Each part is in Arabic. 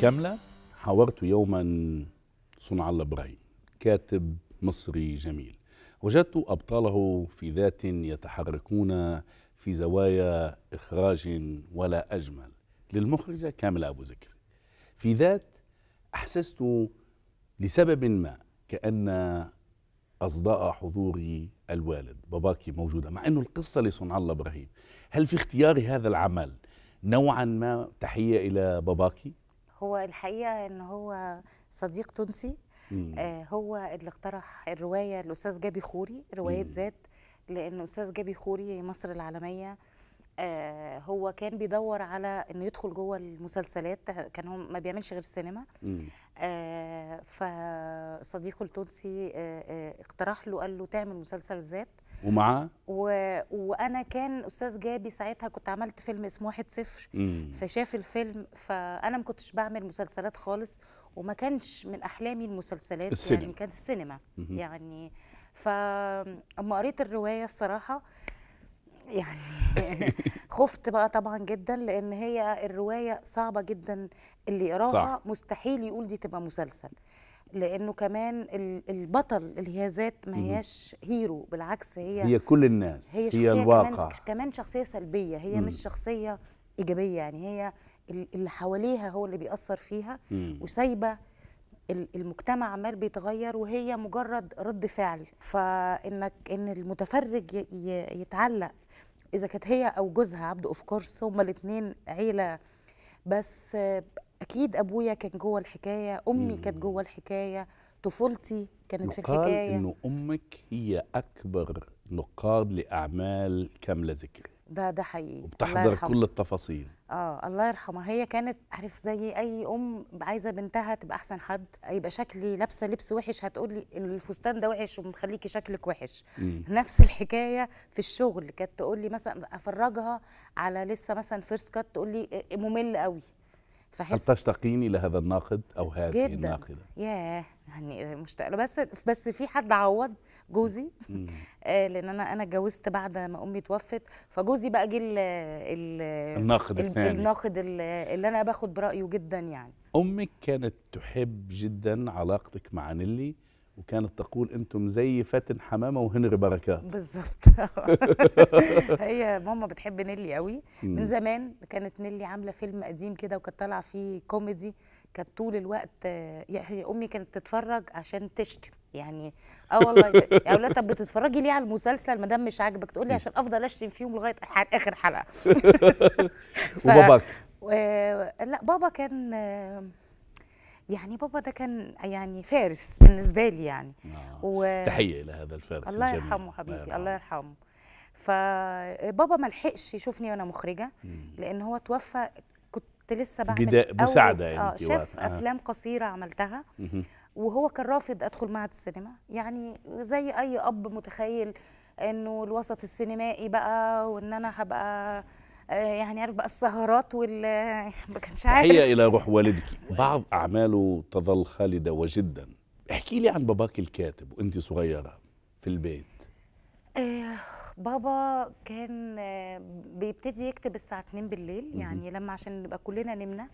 كاملة حاورت يوما صنع الله ابراهيم كاتب مصري جميل وجدت أبطاله في ذات يتحركون في زوايا إخراج ولا أجمل للمخرجة كاملة أبو ذكر في ذات أحسست لسبب ما كأن أصداء حضوري الوالد باباكي موجودة مع أنه القصة لصنع الله إبراهيم هل في اختيار هذا العمل نوعا ما تحية إلى باباكي هو الحقيقه ان هو صديق تونسي آه هو اللي اقترح الروايه الاستاذ جابي خوري روايه ذات لان الاستاذ جابي خوري مصر العالميه آه هو كان بيدور على انه يدخل جوه المسلسلات كان هو ما بيعملش غير السينما آه فصديقه التونسي آه،, آه اقترح له قال له تعمل مسلسل ذات ومعاه و... وانا كان استاذ جابي ساعتها كنت عملت فيلم اسمه واحد صفر فشاف الفيلم فانا ما كنتش بعمل مسلسلات خالص وما كانش من احلامي المسلسلات السينما. يعني كانت السينما مم. يعني فاما قريت الروايه الصراحه يعني خفت بقى طبعا جدا لان هي الروايه صعبه جدا اللي يقراها مستحيل يقول دي تبقى مسلسل لانه كمان البطل اللي هي ذات ما هياش هيرو بالعكس هي هي كل الناس هي, شخصية هي الواقع كمان, كمان شخصيه سلبيه هي مم. مش شخصيه ايجابيه يعني هي اللي حواليها هو اللي بيأثر فيها وسايبه المجتمع عمال بيتغير وهي مجرد رد فعل فانك ان المتفرج يتعلق اذا كانت هي او جوزها عبده اوف كورس هما الاثنين عيله بس اكيد ابويا كان جوه الحكايه امي كانت جوه الحكايه طفولتي كانت في الحكايه انه امك هي اكبر نقاد لاعمال كامله ذكر ده ده حقيقي وبتحضر كل التفاصيل اه الله يرحمها هي كانت عارف زي اي ام عايزه بنتها تبقى احسن حد يبقى شكلي لابسه لبس وحش هتقول لي الفستان ده وحش ومخليكي شكلك وحش مم. نفس الحكايه في الشغل كانت تقول لي مثلا افرجها على لسه مثلا فيرست كات تقول لي ممل قوي فحس هل تشتقيني لهذا الناقد او هذه جداً. الناقده ياه يعني مشتاقه بس بس في حد عوض جوزي آه، لان انا انا اتجوزت بعد ما امي توفت فجوزي بقى جه الناقد الناقد اللي انا باخد برايه جدا يعني امك كانت تحب جدا علاقتك مع نيلي وكانت تقول انتم زي فاتن حمامه وهنري بركات بالظبط هي ماما بتحب نيلي قوي من زمان كانت نيلي عامله فيلم قديم كده وكانت طالعه فيه كوميدي كانت طول الوقت هي امي كانت تتفرج عشان تشتم يعني اه والله يا اولاد طب بتتفرجي ليه على المسلسل ما دام مش عاجبك تقول لي عشان افضل اشتم فيهم لغايه اخر حلقه ف... وباباك و... لا بابا كان يعني بابا ده كان يعني فارس بالنسبه لي يعني آه. و... تحيه لهذا الفارس الله الجميل. يرحمه حبيبي الله, الله يرحمه فبابا ما لحقش يشوفني وانا مخرجه لان هو توفى كنت لسه بعمل مساعده يعني آه شاف آه. افلام قصيره عملتها وهو كان رافض ادخل معهد السينما يعني زي اي اب متخيل انه الوسط السينمائي بقى وان انا هبقى آه، يعني عارف بقى السهرات وال ما كانش عارف تحيه الى روح والدك بعض اعماله تظل خالده وجدا احكي لي عن باباك الكاتب وانت صغيره في البيت آه، بابا كان آه، بيبتدي يكتب الساعه 2 بالليل يعني لما عشان نبقى كلنا نمنا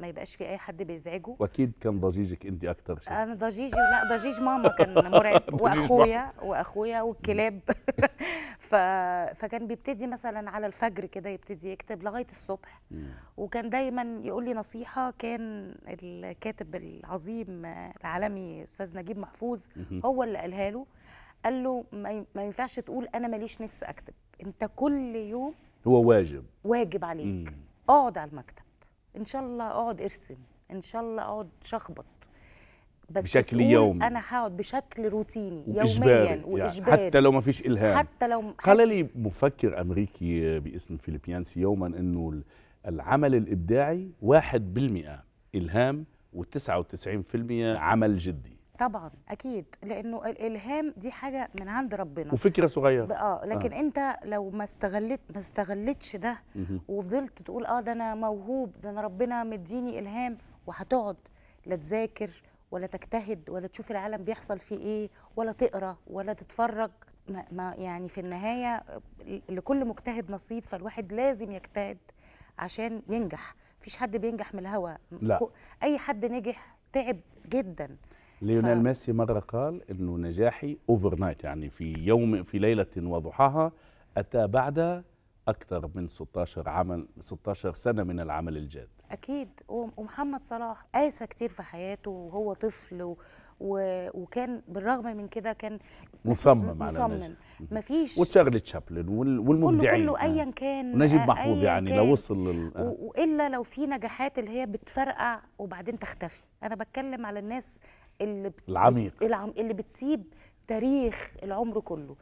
ما يبقاش في اي حد بيزعجه واكيد كان ضجيجك انت اكتر شيء انا ضجيجي لا ضجيج ماما كان مرعب واخويا واخويا والكلاب ف... فكان بيبتدي مثلا على الفجر كده يبتدي يكتب لغايه الصبح وكان دايما يقول لي نصيحه كان الكاتب العظيم العالمي استاذ نجيب محفوظ هو اللي قالها له قال له ما ينفعش تقول انا ماليش نفس اكتب انت كل يوم هو واجب واجب عليك اقعد على المكتب ان شاء الله اقعد ارسم ان شاء الله اقعد شخبط بس بشكل يومي انا هقعد بشكل روتيني يوميا واجباري يعني حتى لو ما فيش الهام حتى لو قال لي مفكر امريكي باسم فيليبيانسي يوما انه العمل الابداعي 1% الهام و99% عمل جدي طبعا اكيد لانه الالهام دي حاجه من عند ربنا وفكره صغيره اه لكن آه. انت لو ما استغلت ما استغلتش ده وفضلت تقول اه ده انا موهوب ده انا ربنا مديني الهام وهتقعد لا تذاكر ولا تجتهد ولا تشوف العالم بيحصل فيه ايه ولا تقرا ولا تتفرج ما, ما يعني في النهايه لكل مجتهد نصيب فالواحد لازم يجتهد عشان ينجح مفيش حد بينجح من الهوا لا. اي حد نجح تعب جدا ليونيل ميسي مرة قال أنه نجاحي أوفر نايت يعني في يوم في ليلة وضحاها أتى بعد أكثر من 16 عمل 16 سنة من العمل الجاد أكيد ومحمد صلاح قاسى كتير في حياته وهو طفل و... و... وكان بالرغم من كده كان مصمم على مصمم مفيش وتشارلي تشابلن والمبدعين كله, كله ايا آه. كان نجيب آه، محفوظ يعني لو وصل لل... آه. و... والا لو في نجاحات اللي هي بتفرقع وبعدين تختفي انا بتكلم على الناس اللي بت... العميق اللي بتسيب تاريخ العمر كله